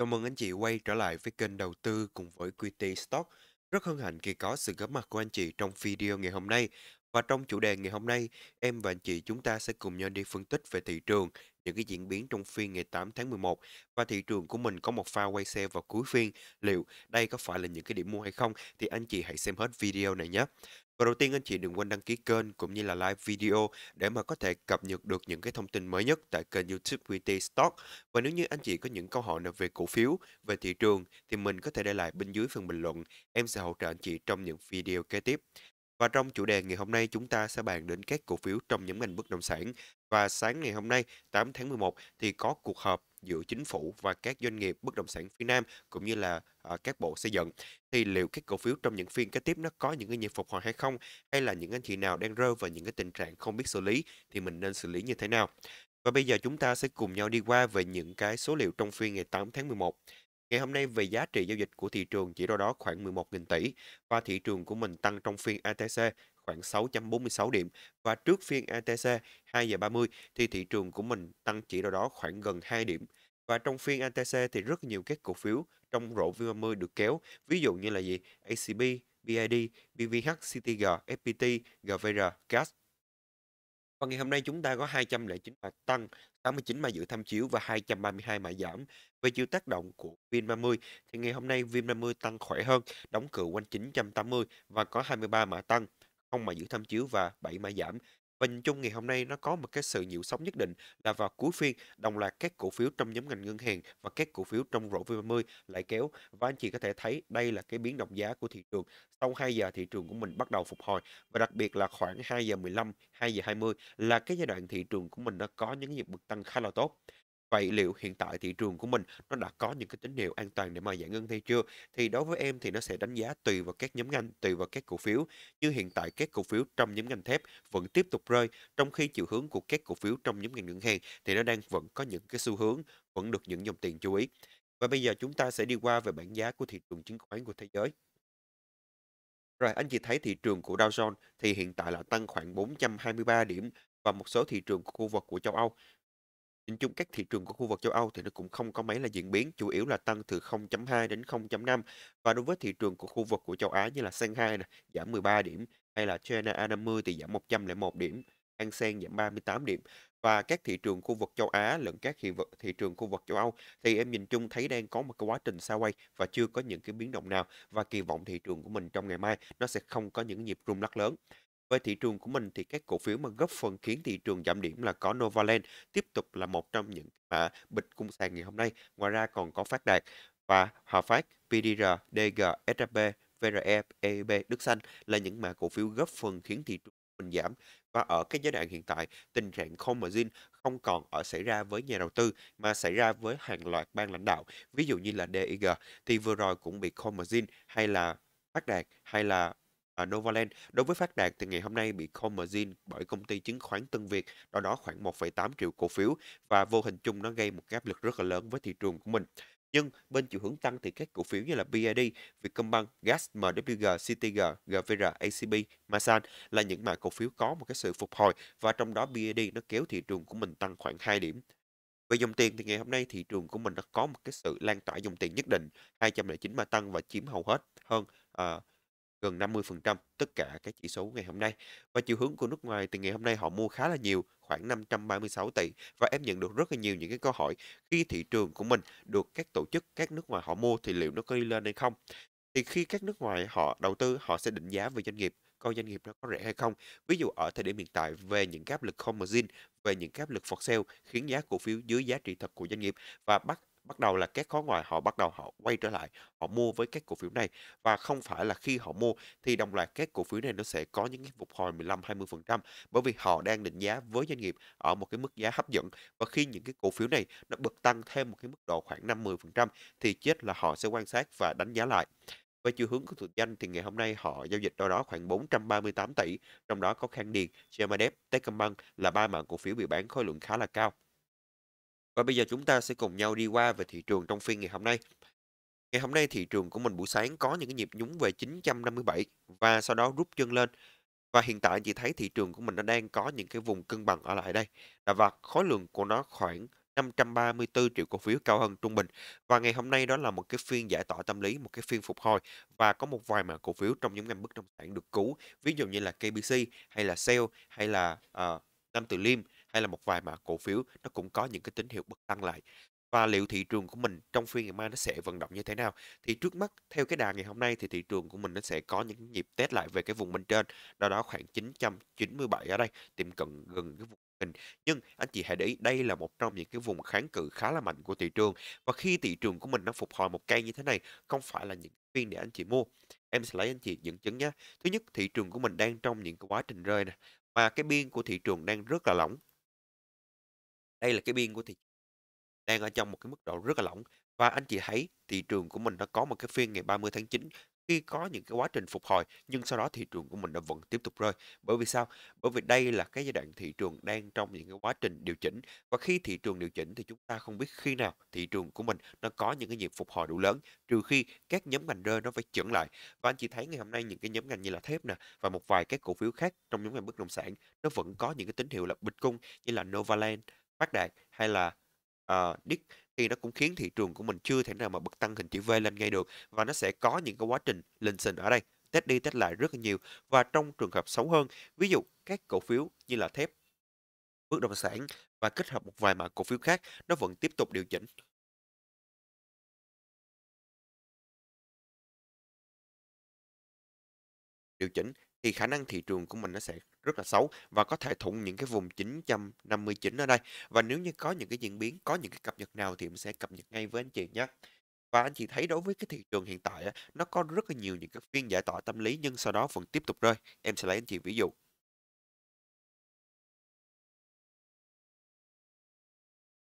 Chào mừng anh chị quay trở lại với kênh đầu tư cùng với QT Stock. Rất hân hạnh khi có sự góp mặt của anh chị trong video ngày hôm nay. Và trong chủ đề ngày hôm nay, em và anh chị chúng ta sẽ cùng nhau đi phân tích về thị trường, những cái diễn biến trong phiên ngày 8 tháng 11 và thị trường của mình có một pha quay xe vào cuối phiên. Liệu đây có phải là những cái điểm mua hay không? Thì anh chị hãy xem hết video này nhé. Và đầu tiên anh chị đừng quên đăng ký kênh cũng như là like video để mà có thể cập nhật được những cái thông tin mới nhất tại kênh YouTube VT Stock. Và nếu như anh chị có những câu hỏi nào về cổ phiếu, về thị trường thì mình có thể để lại bên dưới phần bình luận. Em sẽ hỗ trợ anh chị trong những video kế tiếp. Và trong chủ đề ngày hôm nay chúng ta sẽ bàn đến các cổ phiếu trong nhóm ngành bất động sản. Và sáng ngày hôm nay 8 tháng 11 thì có cuộc họp giữa chính phủ và các doanh nghiệp bất động sản phía Nam cũng như là à, các bộ xây dựng thì liệu các cổ phiếu trong những phiên kế tiếp nó có những cái nhịp phục hồi hay không hay là những anh chị nào đang rơi vào những cái tình trạng không biết xử lý thì mình nên xử lý như thế nào và bây giờ chúng ta sẽ cùng nhau đi qua về những cái số liệu trong phiên ngày 8 tháng 11 Ngày hôm nay về giá trị giao dịch của thị trường chỉ đâu đó khoảng 11.000 tỷ và thị trường của mình tăng trong phiên ATC khoảng 6.46 điểm và trước phiên ATC 2 giờ 30 thì thị trường của mình tăng chỉ đâu đó khoảng gần 2 điểm. Và trong phiên ATC thì rất nhiều các cổ phiếu trong rổ V30 được kéo, ví dụ như là gì? ACB, BID, BVH, CTG, FPT, GVR, gas và ngày hôm nay chúng ta có 209 mã tăng, 89 mã dự tham chiếu và 232 mã giảm. Về chiều tác động của VN30 thì ngày hôm nay VN30 tăng khỏe hơn, đóng cửa quanh 980 và có 23 mã tăng không mà giữ tham chiếu và bảy mã giảm. Và nhìn chung ngày hôm nay nó có một cái sự nhiễu sóng nhất định là vào cuối phiên đồng loạt các cổ phiếu trong nhóm ngành ngân hàng và các cổ phiếu trong rổ V30 lại kéo và anh chị có thể thấy đây là cái biến động giá của thị trường. Sau 2 giờ thị trường của mình bắt đầu phục hồi và đặc biệt là khoảng 2 giờ 15, 2 giờ 20 là cái giai đoạn thị trường của mình nó có những nhịp bực tăng khá là tốt. Vậy liệu hiện tại thị trường của mình nó đã có những cái tín hiệu an toàn để mà giải ngân hay chưa? Thì đối với em thì nó sẽ đánh giá tùy vào các nhóm ngành, tùy vào các cổ phiếu. Như hiện tại các cổ phiếu trong nhóm ngành thép vẫn tiếp tục rơi, trong khi chiều hướng của các cổ phiếu trong nhóm ngành ngân hàng thì nó đang vẫn có những cái xu hướng vẫn được những dòng tiền chú ý. Và bây giờ chúng ta sẽ đi qua về bảng giá của thị trường chứng khoán của thế giới. Rồi anh chị thấy thị trường của Dow Jones thì hiện tại là tăng khoảng 423 điểm và một số thị trường của khu vực của châu Âu Nhìn chung các thị trường của khu vực châu Âu thì nó cũng không có mấy là diễn biến, chủ yếu là tăng từ 0.2 đến 0.5 và đối với thị trường của khu vực của châu Á như là Shanghai này giảm 13 điểm hay là China A50 thì giảm 101 điểm, Hang Seng giảm 38 điểm và các thị trường khu vực châu Á lẫn các thị, vực, thị trường khu vực châu Âu thì em nhìn chung thấy đang có một cái quá trình xa quay và chưa có những cái biến động nào và kỳ vọng thị trường của mình trong ngày mai nó sẽ không có những nhịp rung lắc lớn. Về thị trường của mình thì các cổ phiếu mà góp phần khiến thị trường giảm điểm là có Novaland tiếp tục là một trong những mã bịch cung sàn ngày hôm nay. Ngoài ra còn có Phát Đạt và Hòa Phát, PDR, DG, SAP, VRE, EIB, Đức Xanh là những mã cổ phiếu góp phần khiến thị trường mình giảm và ở cái giai đoạn hiện tại tình trạng không margin không còn ở xảy ra với nhà đầu tư mà xảy ra với hàng loạt ban lãnh đạo ví dụ như là DIG thì vừa rồi cũng bị không margin hay là phát đạt hay là à, Novaland đối với phát đạt thì ngày hôm nay bị call margin bởi công ty chứng khoán Tân Việt, đâu đó khoảng 1,8 triệu cổ phiếu và vô hình chung nó gây một áp lực rất là lớn với thị trường của mình. Nhưng bên chiều hướng tăng thì các cổ phiếu như là BID, Vietcombank, GAS, MWG, CTG, GVR, ACB, Masan là những mã cổ phiếu có một cái sự phục hồi và trong đó BID nó kéo thị trường của mình tăng khoảng 2 điểm. Về dòng tiền thì ngày hôm nay thị trường của mình đã có một cái sự lan tỏa dòng tiền nhất định, 209 mã tăng và chiếm hầu hết hơn uh, gần 50% tất cả các chỉ số ngày hôm nay. Và chiều hướng của nước ngoài thì ngày hôm nay họ mua khá là nhiều, khoảng 536 tỷ và em nhận được rất là nhiều những cái câu hỏi khi thị trường của mình được các tổ chức các nước ngoài họ mua thì liệu nó có đi lên hay không? Thì khi các nước ngoài họ đầu tư họ sẽ định giá về doanh nghiệp coi doanh nghiệp nó có rẻ hay không. Ví dụ ở thời điểm hiện tại về những cái áp lực không margin, về những cái áp lực for sale khiến giá cổ phiếu dưới giá trị thật của doanh nghiệp và bắt bắt đầu là các khối ngoài họ bắt đầu họ quay trở lại họ mua với các cổ phiếu này và không phải là khi họ mua thì đồng loạt các cổ phiếu này nó sẽ có những cái phục hồi 15 20% bởi vì họ đang định giá với doanh nghiệp ở một cái mức giá hấp dẫn và khi những cái cổ phiếu này nó bật tăng thêm một cái mức độ khoảng 5 10% thì chết là họ sẽ quan sát và đánh giá lại. Về chiều hướng của thực danh thì ngày hôm nay họ giao dịch đâu đó khoảng 438 tỷ, trong đó có Khang Điền, Gemadep, Techcombank là ba mảng cổ phiếu bị bán khối lượng khá là cao. Và bây giờ chúng ta sẽ cùng nhau đi qua về thị trường trong phiên ngày hôm nay. Ngày hôm nay thị trường của mình buổi sáng có những cái nhịp nhúng về 957 và sau đó rút chân lên. Và hiện tại chị thấy thị trường của mình nó đang có những cái vùng cân bằng ở lại đây. Và khối lượng của nó khoảng 534 triệu cổ phiếu cao hơn trung bình và ngày hôm nay đó là một cái phiên giải tỏa tâm lý, một cái phiên phục hồi và có một vài mã cổ phiếu trong những ngành bất động sản được cứu, ví dụ như là KBC hay là Sale hay là uh, Nam Từ Liêm hay là một vài mã cổ phiếu nó cũng có những cái tín hiệu bật tăng lại và liệu thị trường của mình trong phiên ngày mai nó sẽ vận động như thế nào thì trước mắt theo cái đà ngày hôm nay thì thị trường của mình nó sẽ có những nhịp test lại về cái vùng bên trên đó đó khoảng 997 ở đây tiệm cận gần cái vùng hình nhưng anh chị hãy để ý đây là một trong những cái vùng kháng cự khá là mạnh của thị trường và khi thị trường của mình nó phục hồi một cây như thế này không phải là những phiên để anh chị mua em sẽ lấy anh chị dẫn chứng nhé thứ nhất thị trường của mình đang trong những cái quá trình rơi nè và cái biên của thị trường đang rất là lỏng đây là cái biên của thị trường đang ở trong một cái mức độ rất là lỏng và anh chị thấy thị trường của mình đã có một cái phiên ngày 30 tháng 9 khi có những cái quá trình phục hồi nhưng sau đó thị trường của mình đã vẫn tiếp tục rơi bởi vì sao bởi vì đây là cái giai đoạn thị trường đang trong những cái quá trình điều chỉnh và khi thị trường điều chỉnh thì chúng ta không biết khi nào thị trường của mình nó có những cái nhịp phục hồi đủ lớn trừ khi các nhóm ngành rơi nó phải chững lại và anh chị thấy ngày hôm nay những cái nhóm ngành như là thép nè và một vài các cổ phiếu khác trong nhóm ngành bất động sản nó vẫn có những cái tín hiệu là bịch cung như là Novaland phát đạt hay là uh, ờ, đít thì nó cũng khiến thị trường của mình chưa thể nào mà bật tăng hình chữ V lên ngay được và nó sẽ có những cái quá trình lên xình ở đây test đi test lại rất là nhiều và trong trường hợp xấu hơn ví dụ các cổ phiếu như là thép bất động sản và kết hợp một vài mã cổ phiếu khác nó vẫn tiếp tục điều chỉnh điều chỉnh thì khả năng thị trường của mình nó sẽ rất là xấu và có thể thủng những cái vùng 959 ở đây. Và nếu như có những cái diễn biến, có những cái cập nhật nào thì mình sẽ cập nhật ngay với anh chị nhé. Và anh chị thấy đối với cái thị trường hiện tại á, nó có rất là nhiều những cái phiên giải tỏa tâm lý nhưng sau đó vẫn tiếp tục rơi. Em sẽ lấy anh chị ví dụ.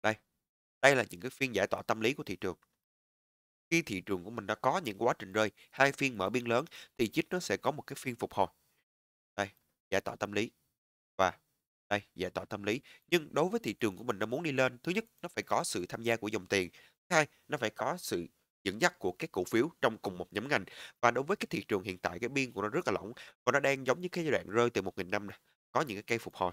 Đây. Đây là những cái phiên giải tỏa tâm lý của thị trường khi thị trường của mình đã có những quá trình rơi hai phiên mở biên lớn thì chip nó sẽ có một cái phiên phục hồi đây giải tỏa tâm lý và đây giải tỏa tâm lý nhưng đối với thị trường của mình nó muốn đi lên thứ nhất nó phải có sự tham gia của dòng tiền thứ hai nó phải có sự dẫn dắt của các cổ phiếu trong cùng một nhóm ngành và đối với cái thị trường hiện tại cái biên của nó rất là lỏng và nó đang giống như cái giai đoạn rơi từ một nghìn năm này. có những cái cây phục hồi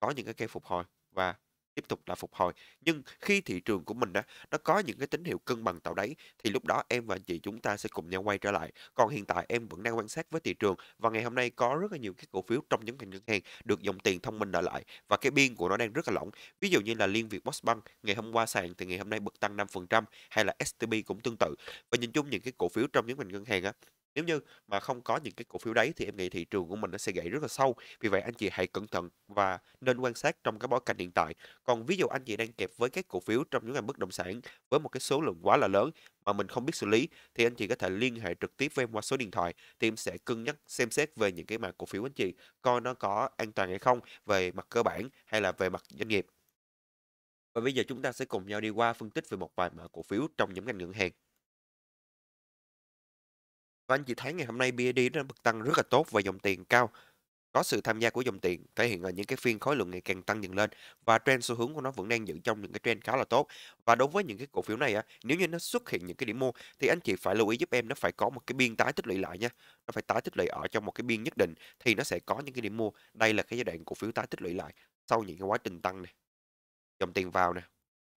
có những cái cây phục hồi và tiếp tục là phục hồi nhưng khi thị trường của mình đó nó có những cái tín hiệu cân bằng tạo đáy thì lúc đó em và anh chị chúng ta sẽ cùng nhau quay trở lại còn hiện tại em vẫn đang quan sát với thị trường và ngày hôm nay có rất là nhiều cái cổ phiếu trong những ngành ngân hàng được dòng tiền thông minh trở lại và cái biên của nó đang rất là lỏng ví dụ như là liên việt Postbank ngày hôm qua sàn thì ngày hôm nay bật tăng 5% hay là STB cũng tương tự và nhìn chung những cái cổ phiếu trong những ngành ngân hàng á nếu như mà không có những cái cổ phiếu đấy thì em nghĩ thị trường của mình nó sẽ gãy rất là sâu vì vậy anh chị hãy cẩn thận và nên quan sát trong cái bối cảnh hiện tại còn ví dụ anh chị đang kẹp với các cổ phiếu trong những ngành bất động sản với một cái số lượng quá là lớn mà mình không biết xử lý thì anh chị có thể liên hệ trực tiếp với em qua số điện thoại thì em sẽ cân nhắc xem xét về những cái mã cổ phiếu anh chị coi nó có an toàn hay không về mặt cơ bản hay là về mặt doanh nghiệp và bây giờ chúng ta sẽ cùng nhau đi qua phân tích về một vài mã cổ phiếu trong nhóm ngành ngân hàng và anh chị thấy ngày hôm nay BID nó bật tăng rất là tốt và dòng tiền cao. Có sự tham gia của dòng tiền thể hiện ở những cái phiên khối lượng ngày càng tăng dần lên và trend xu hướng của nó vẫn đang giữ trong những cái trend khá là tốt. Và đối với những cái cổ phiếu này á, nếu như nó xuất hiện những cái điểm mua thì anh chị phải lưu ý giúp em nó phải có một cái biên tái tích lũy lại nha. Nó phải tái tích lũy ở trong một cái biên nhất định thì nó sẽ có những cái điểm mua. Đây là cái giai đoạn cổ phiếu tái tích lũy lại sau những cái quá trình tăng này. Dòng tiền vào nè,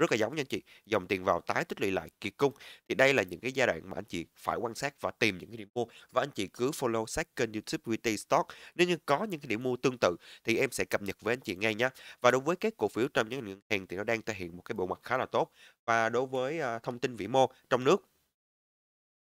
rất là giống nha anh chị dòng tiền vào tái tích lũy lại kỳ cung thì đây là những cái giai đoạn mà anh chị phải quan sát và tìm những cái điểm mua và anh chị cứ follow sát kênh youtube VT stock nếu như có những cái điểm mua tương tự thì em sẽ cập nhật với anh chị ngay nhé và đối với các cổ phiếu trong những ngân hàng thì nó đang thể hiện một cái bộ mặt khá là tốt và đối với à, thông tin vĩ mô trong nước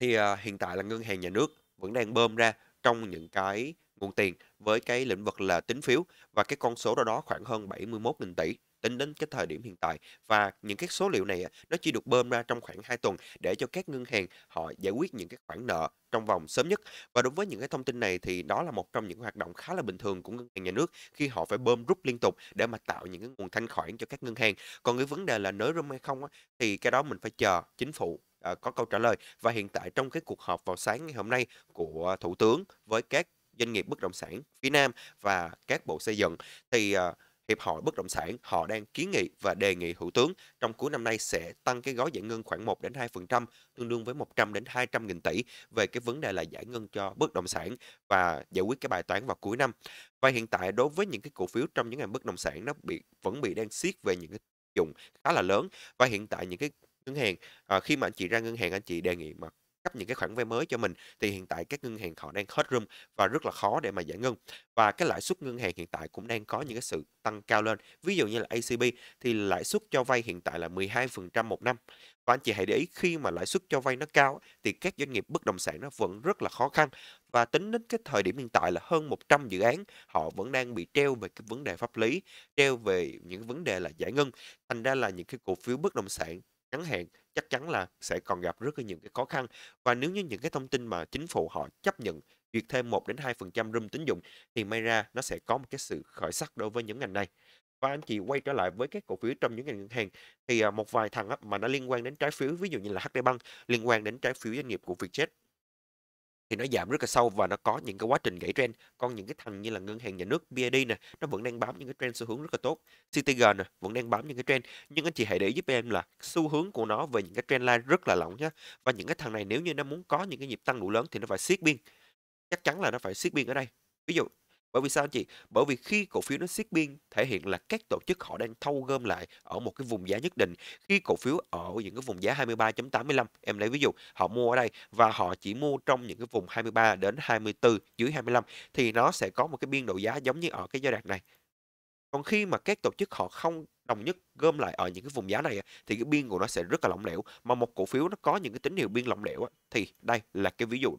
thì à, hiện tại là ngân hàng nhà nước vẫn đang bơm ra trong những cái nguồn tiền với cái lĩnh vực là tín phiếu và cái con số đó đó khoảng hơn 71.000 tỷ tính đến cái thời điểm hiện tại và những cái số liệu này nó chỉ được bơm ra trong khoảng 2 tuần để cho các ngân hàng họ giải quyết những cái khoản nợ trong vòng sớm nhất và đối với những cái thông tin này thì đó là một trong những hoạt động khá là bình thường của ngân hàng nhà nước khi họ phải bơm rút liên tục để mà tạo những cái nguồn thanh khoản cho các ngân hàng còn cái vấn đề là nới rơm hay không thì cái đó mình phải chờ chính phủ à, có câu trả lời và hiện tại trong cái cuộc họp vào sáng ngày hôm nay của thủ tướng với các doanh nghiệp bất động sản phía Nam và các bộ xây dựng thì uh, Hiệp hội Bất động sản họ đang kiến nghị và đề nghị Thủ tướng trong cuối năm nay sẽ tăng cái gói giải ngân khoảng 1 đến 2% tương đương với 100 đến 200 nghìn tỷ về cái vấn đề là giải ngân cho bất động sản và giải quyết cái bài toán vào cuối năm. Và hiện tại đối với những cái cổ phiếu trong những ngành bất động sản nó bị vẫn bị đang siết về những cái dụng khá là lớn và hiện tại những cái ngân hàng à, khi mà anh chị ra ngân hàng anh chị đề nghị mà cấp những cái khoản vay mới cho mình thì hiện tại các ngân hàng họ đang hết room và rất là khó để mà giải ngân và cái lãi suất ngân hàng hiện tại cũng đang có những cái sự tăng cao lên ví dụ như là ACB thì lãi suất cho vay hiện tại là 12% một năm và anh chị hãy để ý khi mà lãi suất cho vay nó cao thì các doanh nghiệp bất động sản nó vẫn rất là khó khăn và tính đến cái thời điểm hiện tại là hơn 100 dự án họ vẫn đang bị treo về cái vấn đề pháp lý, treo về những vấn đề là giải ngân. Thành ra là những cái cổ phiếu bất động sản ngắn hạn chắc chắn là sẽ còn gặp rất là nhiều cái khó khăn và nếu như những cái thông tin mà chính phủ họ chấp nhận việc thêm 1 đến 2% room tín dụng thì may ra nó sẽ có một cái sự khởi sắc đối với những ngành này. Và anh chị quay trở lại với các cổ phiếu trong những ngành ngân hàng thì à, một vài thằng mà nó liên quan đến trái phiếu ví dụ như là HD Bank liên quan đến trái phiếu doanh nghiệp của Vietjet thì nó giảm rất là sâu và nó có những cái quá trình gãy trend còn những cái thằng như là ngân hàng nhà nước BID nè nó vẫn đang bám những cái trend xu hướng rất là tốt CTG nè vẫn đang bám những cái trend nhưng anh chị hãy để ý giúp em là xu hướng của nó về những cái trend line rất là lỏng nhá và những cái thằng này nếu như nó muốn có những cái nhịp tăng đủ lớn thì nó phải siết biên chắc chắn là nó phải siết biên ở đây ví dụ bởi vì sao anh chị? Bởi vì khi cổ phiếu nó siết biên thể hiện là các tổ chức họ đang thâu gom lại ở một cái vùng giá nhất định. Khi cổ phiếu ở những cái vùng giá 23.85, em lấy ví dụ, họ mua ở đây và họ chỉ mua trong những cái vùng 23 đến 24 dưới 25 thì nó sẽ có một cái biên độ giá giống như ở cái giai đoạn này. Còn khi mà các tổ chức họ không đồng nhất gom lại ở những cái vùng giá này thì cái biên của nó sẽ rất là lỏng lẻo mà một cổ phiếu nó có những cái tín hiệu biên lỏng lẻo thì đây là cái ví dụ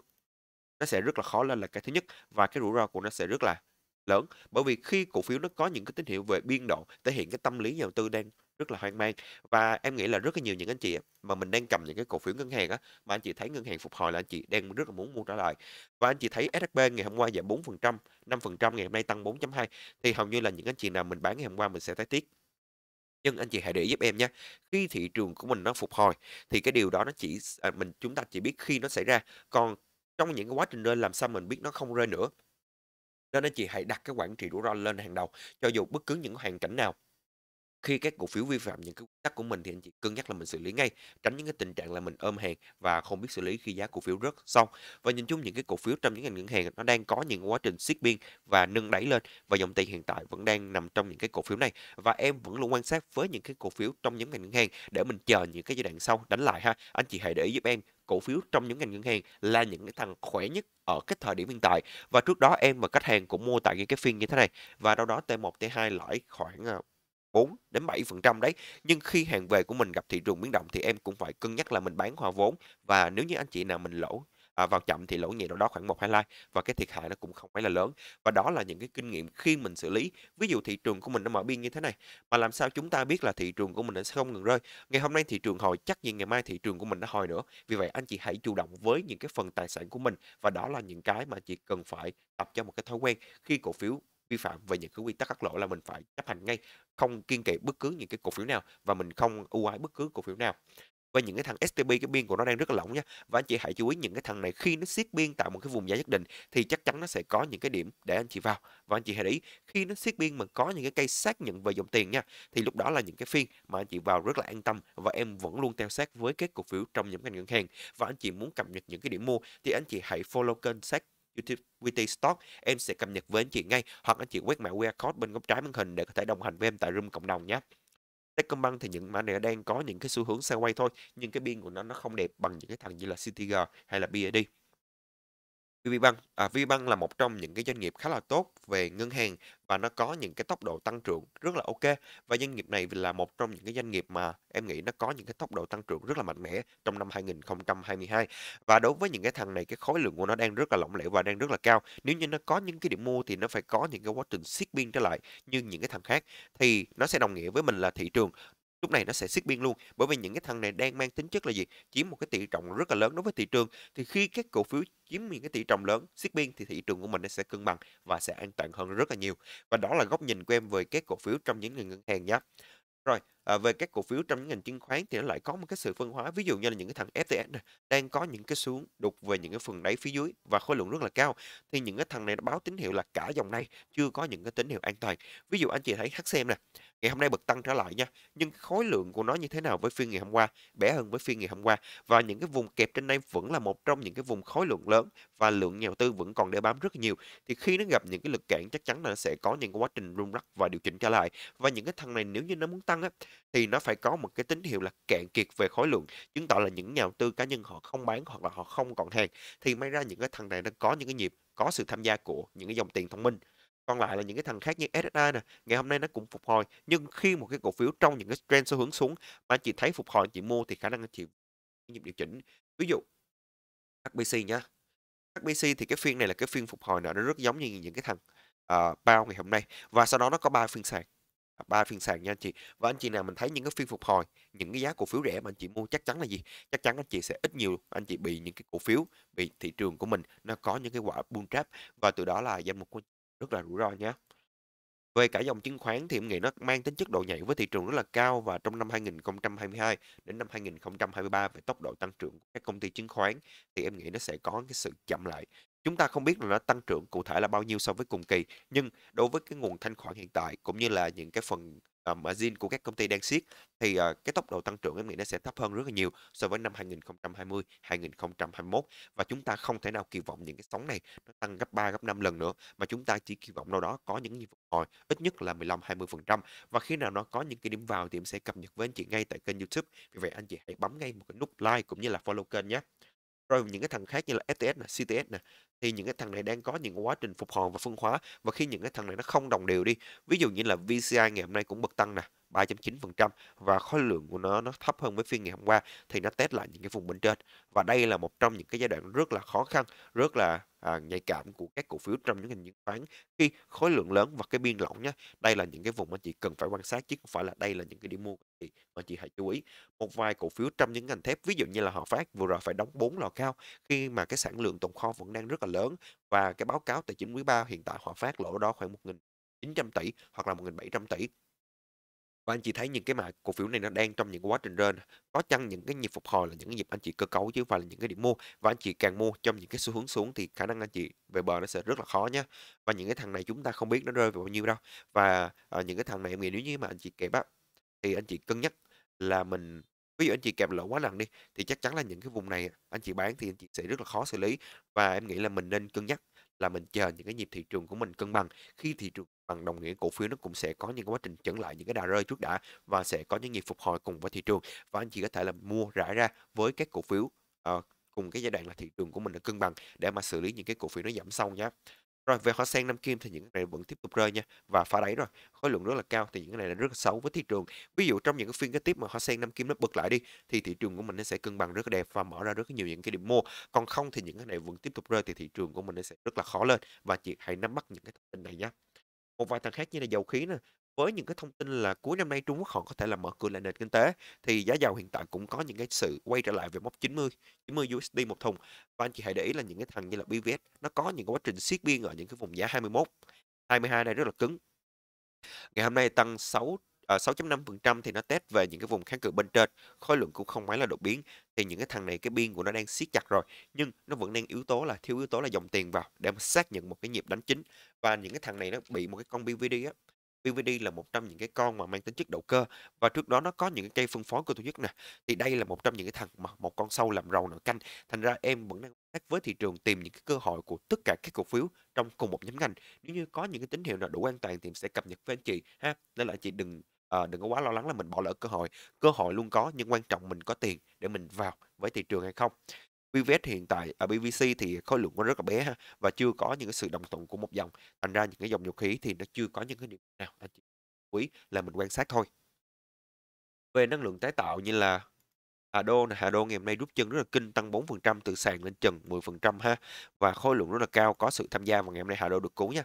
nó sẽ rất là khó lên là cái thứ nhất và cái rủi ro của nó sẽ rất là lớn bởi vì khi cổ phiếu nó có những cái tín hiệu về biên độ thể hiện cái tâm lý nhà đầu tư đang rất là hoang mang và em nghĩ là rất là nhiều những anh chị mà mình đang cầm những cái cổ phiếu ngân hàng á mà anh chị thấy ngân hàng phục hồi là anh chị đang rất là muốn mua trở lại và anh chị thấy SHB ngày hôm qua giảm 4% 5% ngày hôm nay tăng 4.2 thì hầu như là những anh chị nào mình bán ngày hôm qua mình sẽ thấy tiếc nhưng anh chị hãy để giúp em nhé khi thị trường của mình nó phục hồi thì cái điều đó nó chỉ à, mình chúng ta chỉ biết khi nó xảy ra còn trong những cái quá trình rơi làm sao mình biết nó không rơi nữa nên anh chị hãy đặt cái quản trị rủi ro lên hàng đầu cho dù bất cứ những hoàn cảnh nào khi các cổ phiếu vi phạm những cái quy tắc của mình thì anh chị cân nhắc là mình xử lý ngay tránh những cái tình trạng là mình ôm hàng và không biết xử lý khi giá cổ phiếu rớt xong và nhìn chung những cái cổ phiếu trong những ngành ngân hàng nó đang có những quá trình siết biên và nâng đẩy lên và dòng tiền hiện tại vẫn đang nằm trong những cái cổ phiếu này và em vẫn luôn quan sát với những cái cổ phiếu trong nhóm ngành ngân hàng để mình chờ những cái giai đoạn sau đánh lại ha anh chị hãy để ý giúp em cổ phiếu trong nhóm ngành ngân hàng là những cái thằng khỏe nhất ở cái thời điểm hiện tại và trước đó em và khách hàng cũng mua tại những cái phiên như thế này và đâu đó T1 T2 lãi khoảng à, 4 đến 7% đấy. Nhưng khi hàng về của mình gặp thị trường biến động thì em cũng phải cân nhắc là mình bán hòa vốn và nếu như anh chị nào mình lỗ à, vào chậm thì lỗ nhẹ đâu đó khoảng một hai like và cái thiệt hại nó cũng không phải là lớn và đó là những cái kinh nghiệm khi mình xử lý ví dụ thị trường của mình nó mở biên như thế này mà làm sao chúng ta biết là thị trường của mình nó sẽ không ngừng rơi ngày hôm nay thị trường hồi chắc gì ngày mai thị trường của mình nó hồi nữa vì vậy anh chị hãy chủ động với những cái phần tài sản của mình và đó là những cái mà chị cần phải tập cho một cái thói quen khi cổ phiếu vi phạm về những cái quy tắc cắt lỗ là mình phải chấp hành ngay không kiên kỵ bất cứ những cái cổ phiếu nào và mình không ưu ái bất cứ cổ phiếu nào và những cái thằng STP cái biên của nó đang rất là lỏng nha và anh chị hãy chú ý những cái thằng này khi nó siết biên tạo một cái vùng giá nhất định thì chắc chắn nó sẽ có những cái điểm để anh chị vào và anh chị hãy để ý khi nó siết biên mà có những cái cây xác nhận về dòng tiền nha thì lúc đó là những cái phiên mà anh chị vào rất là an tâm và em vẫn luôn theo sát với các cổ phiếu trong những ngành ngân hàng và anh chị muốn cập nhật những cái điểm mua thì anh chị hãy follow kênh sát YouTube Weekly Stock, em sẽ cập nhật với anh chị ngay hoặc anh chị quét mã QR code bên góc trái màn hình để có thể đồng hành với em tại room cộng đồng nhé. Techcombank thì những mã này đang có những cái xu hướng sideways thôi, nhưng cái biên của nó nó không đẹp bằng những cái thằng như là CTG hay là BID. VPBank, à, VPBank là một trong những cái doanh nghiệp khá là tốt về ngân hàng và nó có những cái tốc độ tăng trưởng rất là ok và doanh nghiệp này là một trong những cái doanh nghiệp mà em nghĩ nó có những cái tốc độ tăng trưởng rất là mạnh mẽ trong năm 2022 và đối với những cái thằng này cái khối lượng của nó đang rất là lỏng lẻo và đang rất là cao nếu như nó có những cái điểm mua thì nó phải có những cái quá trình siết biên trở lại như những cái thằng khác thì nó sẽ đồng nghĩa với mình là thị trường lúc này nó sẽ xiết biên luôn bởi vì những cái thằng này đang mang tính chất là gì chiếm một cái tỷ trọng rất là lớn đối với thị trường thì khi các cổ phiếu chiếm những cái tỷ trọng lớn xiết biên thì thị trường của mình nó sẽ cân bằng và sẽ an toàn hơn rất là nhiều và đó là góc nhìn của em về các cổ phiếu trong những ngân hàng nhé rồi à, về các cổ phiếu trong những ngành chứng khoán thì nó lại có một cái sự phân hóa ví dụ như là những cái thằng FTS này, đang có những cái xuống đục về những cái phần đáy phía dưới và khối lượng rất là cao thì những cái thằng này nó báo tín hiệu là cả dòng này chưa có những cái tín hiệu an toàn ví dụ anh chị thấy HCM nè ngày hôm nay bật tăng trở lại nha nhưng khối lượng của nó như thế nào với phiên ngày hôm qua bé hơn với phiên ngày hôm qua và những cái vùng kẹp trên đây vẫn là một trong những cái vùng khối lượng lớn và lượng nhà đầu tư vẫn còn để bám rất nhiều thì khi nó gặp những cái lực cản chắc chắn là nó sẽ có những cái quá trình rung lắc và điều chỉnh trở lại và những cái thằng này nếu như nó muốn tăng á thì nó phải có một cái tín hiệu là cạn kiệt về khối lượng chứng tỏ là những nhà đầu tư cá nhân họ không bán hoặc là họ không còn hàng thì may ra những cái thằng này nó có những cái nhịp có sự tham gia của những cái dòng tiền thông minh còn lại là những cái thằng khác như SSI nè ngày hôm nay nó cũng phục hồi nhưng khi một cái cổ phiếu trong những cái trend xu hướng xuống mà chị thấy phục hồi chị mua thì khả năng chị nhịp điều chỉnh ví dụ HBC nhá HBC thì cái phiên này là cái phiên phục hồi nè nó rất giống như những cái thằng uh, bao ngày hôm nay và sau đó nó có ba phiên sàn Ờ, ba phiên sàn nha anh chị và anh chị nào mình thấy những cái phiên phục hồi những cái giá cổ phiếu rẻ mà anh chị mua chắc chắn là gì chắc chắn anh chị sẽ ít nhiều anh chị bị những cái cổ phiếu bị thị trường của mình nó có những cái quả bull trap và từ đó là danh mục của rất là rủi ro nhé về cả dòng chứng khoán thì em nghĩ nó mang tính chất độ nhạy với thị trường rất là cao và trong năm 2022 đến năm 2023 về tốc độ tăng trưởng của các công ty chứng khoán thì em nghĩ nó sẽ có cái sự chậm lại. Chúng ta không biết là nó tăng trưởng cụ thể là bao nhiêu so với cùng kỳ, nhưng đối với cái nguồn thanh khoản hiện tại cũng như là những cái phần uh, margin của các công ty đang siết thì ờ, cái tốc độ tăng trưởng em nghĩ nó sẽ thấp hơn rất là nhiều so với năm 2020, 2021 và chúng ta không thể nào kỳ vọng những cái sóng này nó tăng gấp 3 gấp 5 lần nữa mà chúng ta chỉ kỳ vọng đâu đó có những nhịp phục hồi ít nhất là 15 20% và khi nào nó có những cái điểm vào thì em sẽ cập nhật với anh chị ngay tại kênh YouTube. Vì vậy anh chị hãy bấm ngay một cái nút like cũng như là follow kênh nhé rồi những cái thằng khác như là FTS nè, CTS nè thì những cái thằng này đang có những quá trình phục hồi và phân hóa và khi những cái thằng này nó không đồng đều đi ví dụ như là VCI ngày hôm nay cũng bật tăng nè 3.9% và khối lượng của nó nó thấp hơn với phiên ngày hôm qua thì nó test lại những cái vùng bên trên và đây là một trong những cái giai đoạn rất là khó khăn rất là à, nhạy cảm của các cổ phiếu trong những ngành chứng khoán khi khối lượng lớn và cái biên lỏng nhé đây là những cái vùng mà chị cần phải quan sát chứ không phải là đây là những cái điểm mua của chị mà chị hãy chú ý một vài cổ phiếu trong những ngành thép ví dụ như là họ phát vừa rồi phải đóng bốn lò cao khi mà cái sản lượng tồn kho vẫn đang rất là lớn và cái báo cáo tài chính quý 3 hiện tại họ phát lỗ đó khoảng 1.900 tỷ hoặc là 1.700 tỷ và anh chị thấy những cái mà cổ phiếu này nó đang trong những quá trình lên có chăng những cái nhịp phục hồi là những cái nhịp anh chị cơ cấu chứ không phải là những cái điểm mua và anh chị càng mua trong những cái xu hướng xuống thì khả năng anh chị về bờ nó sẽ rất là khó nhé và những cái thằng này chúng ta không biết nó rơi vào bao nhiêu đâu và à, những cái thằng này em nghĩ nếu như mà anh chị kẹp á thì anh chị cân nhắc là mình ví dụ anh chị kẹp lỗ quá nặng đi thì chắc chắn là những cái vùng này anh chị bán thì anh chị sẽ rất là khó xử lý và em nghĩ là mình nên cân nhắc là mình chờ những cái nhịp thị trường của mình cân bằng khi thị trường bằng đồng nghĩa cổ phiếu nó cũng sẽ có những quá trình chững lại những cái đà rơi trước đã và sẽ có những nhịp phục hồi cùng với thị trường và anh chị có thể là mua rải ra với các cổ phiếu uh, cùng cái giai đoạn là thị trường của mình đã cân bằng để mà xử lý những cái cổ phiếu nó giảm sâu nhé rồi về hoa sen năm kim thì những cái này vẫn tiếp tục rơi nha và phá đáy rồi khối lượng rất là cao thì những cái này là rất là xấu với thị trường ví dụ trong những cái phiên kế tiếp mà hoa sen năm kim nó bật lại đi thì thị trường của mình nó sẽ cân bằng rất là đẹp và mở ra rất nhiều những cái điểm mua còn không thì những cái này vẫn tiếp tục rơi thì thị trường của mình nó sẽ rất là khó lên và chị hãy nắm bắt những cái thông tin này nhé một vài thằng khác như là dầu khí nè với những cái thông tin là cuối năm nay Trung Quốc họ có thể là mở cửa lại nền kinh tế thì giá dầu hiện tại cũng có những cái sự quay trở lại về mốc 90 90 USD một thùng và anh chị hãy để ý là những cái thằng như là BVS nó có những cái quá trình siết biên ở những cái vùng giá 21 22 này rất là cứng ngày hôm nay tăng 6 6.5% ờ, thì nó test về những cái vùng kháng cự bên trên khối lượng cũng không mấy là đột biến thì những cái thằng này cái biên của nó đang siết chặt rồi nhưng nó vẫn đang yếu tố là thiếu yếu tố là dòng tiền vào để mà xác nhận một cái nhịp đánh chính và những cái thằng này nó bị một cái con BVD á BVD là một trong những cái con mà mang tính chất đầu cơ và trước đó nó có những cái cây phân phối của tổ chức nè thì đây là một trong những cái thằng mà một con sâu làm rầu nổi canh thành ra em vẫn đang tác với thị trường tìm những cái cơ hội của tất cả các cổ phiếu trong cùng một nhóm ngành nếu như có những cái tín hiệu nào đủ an toàn thì em sẽ cập nhật với anh chị ha nên là chị đừng Ờ, đừng có quá lo lắng là mình bỏ lỡ cơ hội. Cơ hội luôn có nhưng quan trọng mình có tiền để mình vào với thị trường hay không. PVS hiện tại ở à, BVC thì khối lượng nó rất là bé ha và chưa có những cái sự đồng thuận của một dòng. Thành ra những cái dòng dầu khí thì nó chưa có những cái điểm nào quý là mình quan sát thôi. Về năng lượng tái tạo như là Hà Đô này Hà Đô ngày hôm nay rút chân rất là kinh tăng 4% từ sàn lên chừng 10% ha và khối lượng rất là cao có sự tham gia vào ngày hôm nay Hà Đô được cứu nha.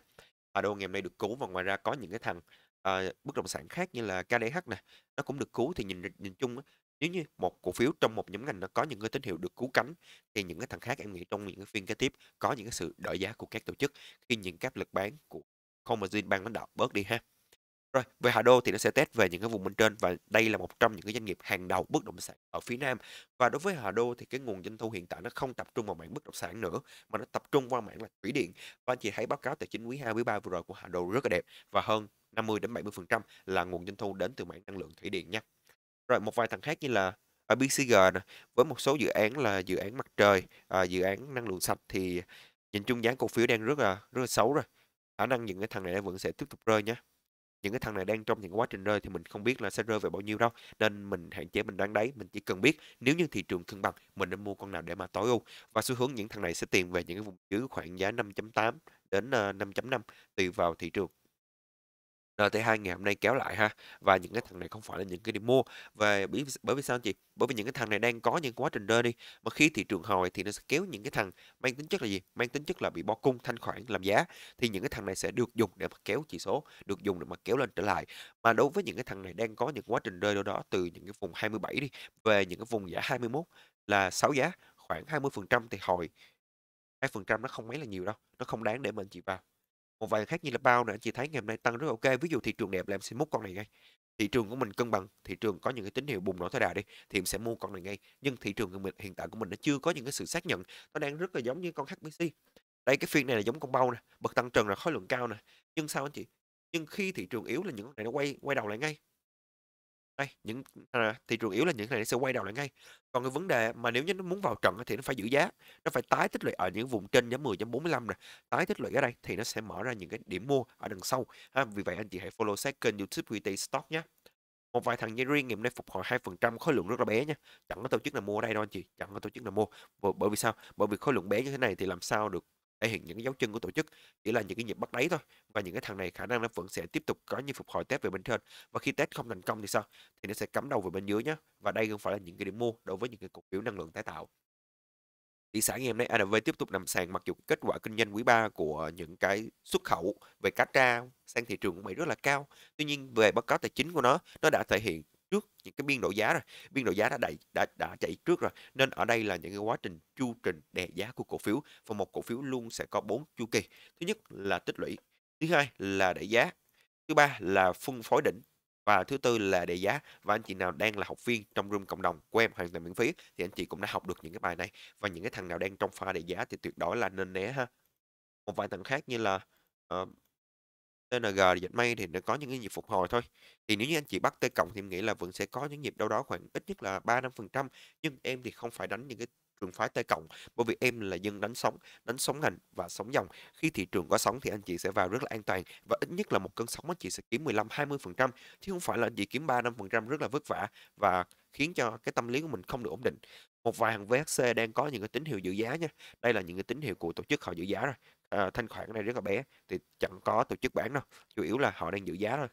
Hà Đô ngày hôm nay được cứu và ngoài ra có những cái thằng ờ, bất động sản khác như là KDH nè, nó cũng được cứu thì nhìn nhìn chung nếu như một cổ phiếu trong một nhóm ngành nó có những cái tín hiệu được cứu cánh thì những cái thằng khác em nghĩ trong những cái phiên kế tiếp có những cái sự đợi giá của các tổ chức khi những cái lực bán của không Comargin ban lãnh đạo bớt đi ha. Rồi, về Hà Đô thì nó sẽ test về những cái vùng bên trên và đây là một trong những cái doanh nghiệp hàng đầu bất động sản ở phía Nam. Và đối với Hà Đô thì cái nguồn doanh thu hiện tại nó không tập trung vào mảng bất động sản nữa mà nó tập trung vào mảng là thủy điện. Và anh chị thấy báo cáo tài chính quý 2 quý 3 vừa rồi của Hà Đô rất là đẹp và hơn 50 đến 70% là nguồn doanh thu đến từ mảng năng lượng thủy điện nha. Rồi một vài thằng khác như là ở BCG nè, với một số dự án là dự án mặt trời, à, dự án năng lượng sạch thì nhìn chung giá cổ phiếu đang rất là rất là xấu rồi. Khả năng những cái thằng này vẫn sẽ tiếp tục rơi nhé những cái thằng này đang trong những quá trình rơi thì mình không biết là sẽ rơi về bao nhiêu đâu nên mình hạn chế mình đoán đấy mình chỉ cần biết nếu như thị trường cân bằng mình nên mua con nào để mà tối ưu và xu hướng những thằng này sẽ tìm về những cái vùng dưới khoảng giá 5.8 đến 5.5 ờ, tùy vào thị trường NT2 ngày hôm nay kéo lại ha và những cái thằng này không phải là những cái điểm mua về bởi, bởi vì sao anh chị bởi vì những cái thằng này đang có những quá trình rơi đi mà khi thị trường hồi thì nó sẽ kéo những cái thằng mang tính chất là gì mang tính chất là bị bo cung thanh khoản làm giá thì những cái thằng này sẽ được dùng để mà kéo chỉ số được dùng để mà kéo lên trở lại mà đối với những cái thằng này đang có những quá trình rơi đâu đó từ những cái vùng 27 đi về những cái vùng giá 21 là 6 giá khoảng 20% thì hồi 2% nó không mấy là nhiều đâu nó không đáng để mình chị vào một vài khác như là bao nè anh chị thấy ngày hôm nay tăng rất ok ví dụ thị trường đẹp là em sẽ múc con này ngay thị trường của mình cân bằng thị trường có những cái tín hiệu bùng nổ thay đà đi thì em sẽ mua con này ngay nhưng thị trường của mình hiện tại của mình nó chưa có những cái sự xác nhận nó đang rất là giống như con HBC đây cái phiên này là giống con bao nè bật tăng trần là khối lượng cao nè nhưng sao anh chị nhưng khi thị trường yếu là những con này nó quay quay đầu lại ngay đây những à, thị trường yếu là những này nó sẽ quay đầu lại ngay còn cái vấn đề mà nếu như nó muốn vào trận thì nó phải giữ giá nó phải tái tích lũy ở những vùng trên giá 10 giá 45 nè tái tích lũy ở đây thì nó sẽ mở ra những cái điểm mua ở đằng sau ha, vì vậy anh chị hãy follow sát kênh youtube VT stock nhé một vài thằng như riêng ngày hôm nay phục hồi 2% khối lượng rất là bé nha chẳng có tổ chức nào mua ở đây đâu anh chị chẳng có tổ chức nào mua bởi vì sao bởi vì khối lượng bé như thế này thì làm sao được thể hiện những cái dấu chân của tổ chức chỉ là những cái nhịp bắt đáy thôi và những cái thằng này khả năng nó vẫn sẽ tiếp tục có những phục hồi test về bên trên và khi test không thành công thì sao thì nó sẽ cắm đầu về bên dưới nhé và đây không phải là những cái điểm mua đối với những cái cổ phiếu năng lượng tái tạo thị xã ngày hôm nay ADV tiếp tục nằm sàn mặc dù kết quả kinh doanh quý 3 của những cái xuất khẩu về cá tra sang thị trường cũng vậy rất là cao. Tuy nhiên về báo cáo tài chính của nó, nó đã thể hiện trước những cái biên độ giá rồi biên độ giá đã đẩy đã đã chạy trước rồi nên ở đây là những cái quá trình chu trình đè giá của cổ phiếu và một cổ phiếu luôn sẽ có bốn chu kỳ thứ nhất là tích lũy thứ hai là đẩy giá thứ ba là phân phối đỉnh và thứ tư là đề giá và anh chị nào đang là học viên trong room cộng đồng của em hoàn toàn miễn phí thì anh chị cũng đã học được những cái bài này và những cái thằng nào đang trong pha đề giá thì tuyệt đối là nên né ha một vài thằng khác như là uh, TNG dệt may thì nó có những cái nhịp phục hồi thôi thì nếu như anh chị bắt T cộng thì em nghĩ là vẫn sẽ có những nhịp đâu đó khoảng ít nhất là ba năm phần trăm nhưng em thì không phải đánh những cái trường phái T cộng bởi vì em là dân đánh sóng đánh sóng ngành và sóng dòng khi thị trường có sóng thì anh chị sẽ vào rất là an toàn và ít nhất là một cơn sóng anh chị sẽ kiếm 15 20 phần trăm chứ không phải là anh chị kiếm 3 5 phần trăm rất là vất vả và khiến cho cái tâm lý của mình không được ổn định một vài hàng VHC đang có những cái tín hiệu giữ giá nha đây là những cái tín hiệu của tổ chức họ giữ giá rồi Ờ, thanh khoản này rất là bé thì chẳng có tổ chức bán đâu chủ yếu là họ đang giữ giá thôi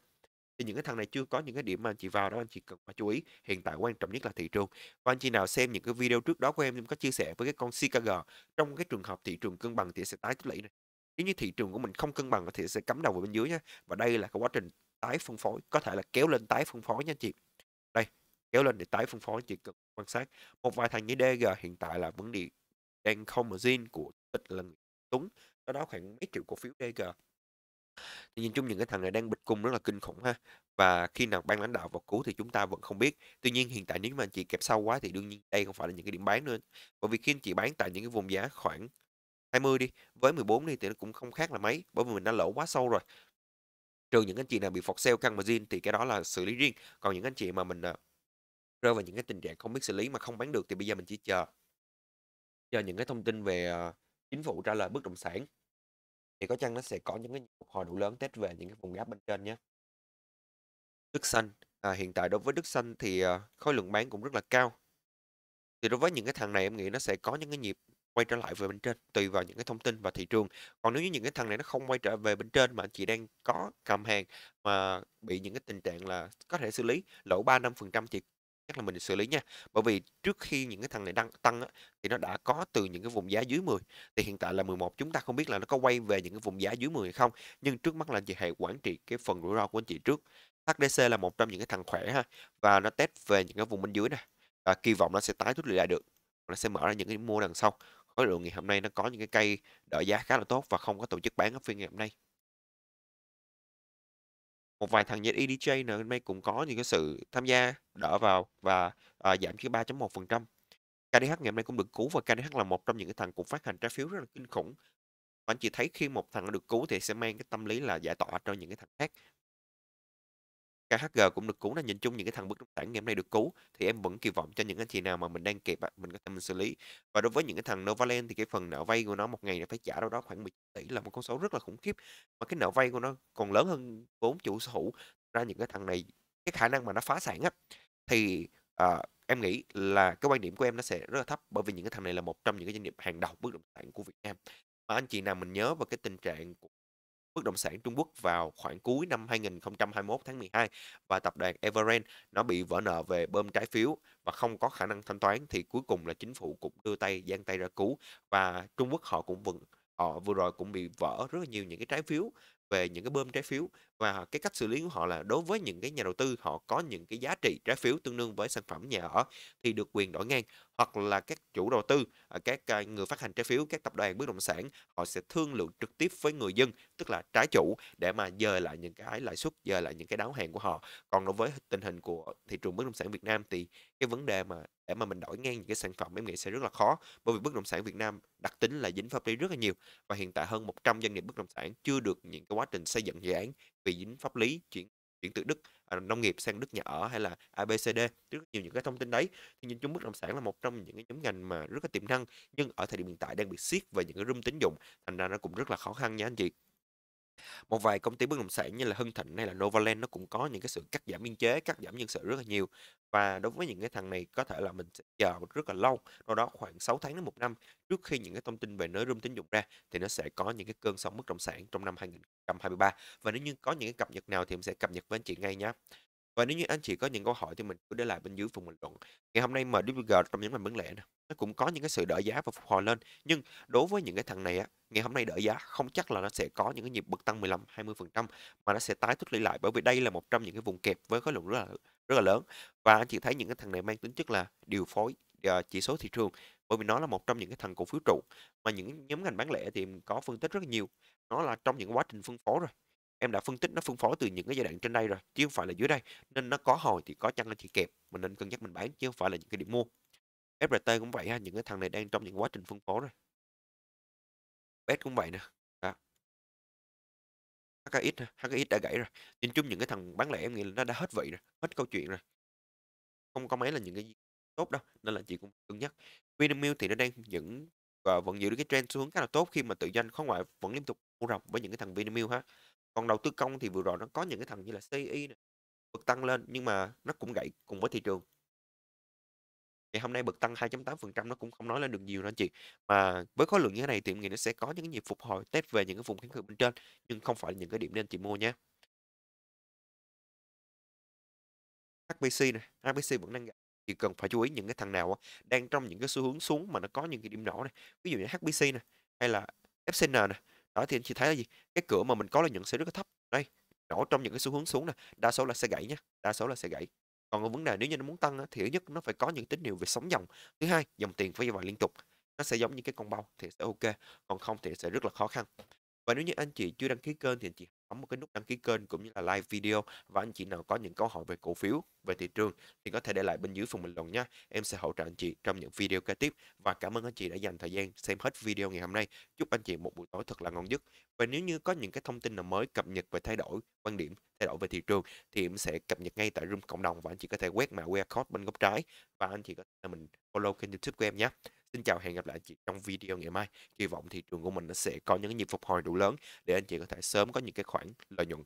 thì những cái thằng này chưa có những cái điểm mà anh chị vào đó anh chị cần phải chú ý hiện tại quan trọng nhất là thị trường và anh chị nào xem những cái video trước đó của em em có chia sẻ với cái con Chicago trong cái trường hợp thị trường cân bằng thì sẽ tái tích lũy này nếu như thị trường của mình không cân bằng thì sẽ cắm đầu vào bên dưới nhé và đây là cái quá trình tái phân phối có thể là kéo lên tái phân phối nha anh chị đây kéo lên để tái phân phối anh chị cần quan sát một vài thằng như DG hiện tại là vấn đề đang không ở zin của tịch lần túng nó đó khoảng mấy triệu cổ phiếu DG thì nhìn chung những cái thằng này đang bịch cung rất là kinh khủng ha và khi nào ban lãnh đạo vào cứu thì chúng ta vẫn không biết tuy nhiên hiện tại nếu mà anh chị kẹp sâu quá thì đương nhiên đây không phải là những cái điểm bán nữa bởi vì khi anh chị bán tại những cái vùng giá khoảng 20 đi với 14 đi thì nó cũng không khác là mấy bởi vì mình đã lỗ quá sâu rồi trừ những anh chị nào bị phọt sale căng margin thì cái đó là xử lý riêng còn những anh chị mà mình ờ, rơi vào những cái tình trạng không biết xử lý mà không bán được thì bây giờ mình chỉ chờ chờ những cái thông tin về ờ, chính phủ trả lời bất động sản thì có chăng nó sẽ có những cái phục hồi đủ lớn test về những cái vùng gáp bên trên nhé Đức xanh à, hiện tại đối với Đức xanh thì à, khối lượng bán cũng rất là cao thì đối với những cái thằng này em nghĩ nó sẽ có những cái nhịp quay trở lại về bên trên tùy vào những cái thông tin và thị trường còn nếu như những cái thằng này nó không quay trở về bên trên mà anh chị đang có cầm hàng mà bị những cái tình trạng là có thể xử lý lỗ ba năm phần trăm thì chắc là mình xử lý nha bởi vì trước khi những cái thằng này đăng tăng á, thì nó đã có từ những cái vùng giá dưới 10 thì hiện tại là 11 chúng ta không biết là nó có quay về những cái vùng giá dưới 10 hay không nhưng trước mắt là anh chị hãy quản trị cái phần rủi ro của anh chị trước HDC là một trong những cái thằng khỏe ha và nó test về những cái vùng bên dưới này. và kỳ vọng nó sẽ tái rút lại được nó sẽ mở ra những cái mua đằng sau khối lượng ngày hôm nay nó có những cái cây đợi giá khá là tốt và không có tổ chức bán ở phiên ngày hôm nay một vài thằng như EDJ nữa nay cũng có những cái sự tham gia đỡ vào và à, giảm chỉ 3.1%. KDH ngày hôm nay cũng được cứu và KDH là một trong những cái thằng cũng phát hành trái phiếu rất là kinh khủng. Và anh chị thấy khi một thằng được cứu thì sẽ mang cái tâm lý là giải tỏa cho những cái thằng khác KHG cũng được cứu là nhìn chung những cái thằng bất động sản ngày hôm nay được cứu thì em vẫn kỳ vọng cho những anh chị nào mà mình đang kịp mình có thể mình xử lý và đối với những cái thằng Novaland thì cái phần nợ vay của nó một ngày nó phải trả đâu đó khoảng 10 tỷ là một con số rất là khủng khiếp mà cái nợ vay của nó còn lớn hơn vốn chủ sở hữu ra những cái thằng này cái khả năng mà nó phá sản á thì à, em nghĩ là cái quan điểm của em nó sẽ rất là thấp bởi vì những cái thằng này là một trong những cái doanh nghiệp hàng đầu bất động sản của Việt Nam mà anh chị nào mình nhớ vào cái tình trạng của bất động sản Trung Quốc vào khoảng cuối năm 2021 tháng 12 và tập đoàn Evergrande nó bị vỡ nợ về bơm trái phiếu và không có khả năng thanh toán thì cuối cùng là chính phủ cũng đưa tay giang tay ra cứu và Trung Quốc họ cũng vẫn họ vừa rồi cũng bị vỡ rất là nhiều những cái trái phiếu về những cái bơm trái phiếu và cái cách xử lý của họ là đối với những cái nhà đầu tư họ có những cái giá trị trái phiếu tương đương với sản phẩm nhà ở thì được quyền đổi ngang hoặc là các chủ đầu tư à, các à, người phát hành trái phiếu các tập đoàn bất động sản họ sẽ thương lượng trực tiếp với người dân tức là trái chủ để mà dời lại những cái lãi suất dời lại những cái đáo hạn của họ còn đối với tình hình của thị trường bất động sản Việt Nam thì cái vấn đề mà để mà mình đổi ngang những cái sản phẩm em nghĩ sẽ rất là khó bởi vì bất động sản Việt Nam đặc tính là dính pháp lý rất là nhiều và hiện tại hơn 100 doanh nghiệp bất động sản chưa được những cái quá quá trình xây dựng dự án vì dính pháp lý chuyển chuyển từ đất à, nông nghiệp sang đất nhà ở hay là ABCD rất nhiều những cái thông tin đấy thì nhìn chung bất động sản là một trong những cái nhóm ngành mà rất là tiềm năng nhưng ở thời điểm hiện tại đang bị siết về những cái room tín dụng thành ra nó cũng rất là khó khăn nha anh chị một vài công ty bất động sản như là Hưng Thịnh hay là Novaland nó cũng có những cái sự cắt giảm biên chế, cắt giảm nhân sự rất là nhiều. Và đối với những cái thằng này có thể là mình sẽ chờ rất là lâu, đâu đó khoảng 6 tháng đến một năm trước khi những cái thông tin về nới room tín dụng ra thì nó sẽ có những cái cơn sóng bất động sản trong năm 2023. Và nếu như có những cái cập nhật nào thì em sẽ cập nhật với anh chị ngay nhé. Và nếu như anh chị có những câu hỏi thì mình cứ để lại bên dưới phần bình luận. Ngày hôm nay mà MWG trong những ngành bán lẻ nè, nó cũng có những cái sự đỡ giá và phục hồi lên. Nhưng đối với những cái thằng này á, ngày hôm nay đỡ giá không chắc là nó sẽ có những cái nhịp bật tăng 15 20% mà nó sẽ tái tích lũy lại bởi vì đây là một trong những cái vùng kẹp với khối lượng rất là rất là lớn và anh chị thấy những cái thằng này mang tính chất là điều phối à, chỉ số thị trường bởi vì nó là một trong những cái thằng cổ phiếu trụ mà những nhóm ngành bán lẻ thì có phân tích rất nhiều nó là trong những quá trình phân phối rồi em đã phân tích nó phân phối từ những cái giai đoạn trên đây rồi chứ không phải là dưới đây nên nó có hồi thì có chăng là chị kẹp mình nên cân nhắc mình bán chứ không phải là những cái điểm mua FRT cũng vậy ha những cái thằng này đang trong những quá trình phân phối rồi BET cũng vậy nè đó HKX HKX đã gãy rồi nhìn chung những cái thằng bán lẻ em nghĩ là nó đã hết vị rồi hết câu chuyện rồi không có mấy là những cái gì tốt đâu nên là chị cũng cân nhắc Vinamilk thì nó đang những và ờ, vẫn giữ được cái trend xu hướng khá là tốt khi mà tự doanh khó ngoại vẫn liên tục mua rộng với những cái thằng Vinamilk ha còn đầu tư công thì vừa rồi nó có những cái thằng như là CI e này, bật tăng lên nhưng mà nó cũng gãy cùng với thị trường ngày hôm nay bật tăng 2.8% nó cũng không nói lên được nhiều nữa anh chị mà với khối lượng như thế này thì em nghĩ nó sẽ có những cái nhịp phục hồi test về những cái vùng kháng cự bên trên nhưng không phải những cái điểm nên chị mua nhé hbc này hbc vẫn đang gãy thì cần phải chú ý những cái thằng nào đang trong những cái xu hướng xuống mà nó có những cái điểm nổ này ví dụ như hbc này hay là FCN này đó thì anh chị thấy là gì cái cửa mà mình có là nhận sẽ rất là thấp đây nổ trong những cái xu hướng xuống nè đa số là sẽ gãy nhé đa số là sẽ gãy còn ở vấn đề nếu như nó muốn tăng thì thứ nhất nó phải có những tín hiệu về sóng dòng thứ hai dòng tiền phải như vậy liên tục nó sẽ giống như cái con bao thì sẽ ok còn không thì sẽ rất là khó khăn và nếu như anh chị chưa đăng ký kênh thì anh chị bấm một cái nút đăng ký kênh cũng như là like video và anh chị nào có những câu hỏi về cổ phiếu, về thị trường thì có thể để lại bên dưới phần bình luận nha. Em sẽ hỗ trợ anh chị trong những video kế tiếp và cảm ơn anh chị đã dành thời gian xem hết video ngày hôm nay. Chúc anh chị một buổi tối thật là ngon giấc. Và nếu như có những cái thông tin nào mới cập nhật về thay đổi quan điểm, thay đổi về thị trường thì em sẽ cập nhật ngay tại room cộng đồng và anh chị có thể quét mã QR code bên góc trái và anh chị có thể mình follow kênh YouTube của em nhé. Xin chào, hẹn gặp lại anh chị trong video ngày mai. Kỳ vọng thị trường của mình nó sẽ có những nhịp phục hồi đủ lớn để anh chị có thể sớm có những cái khoản lợi nhuận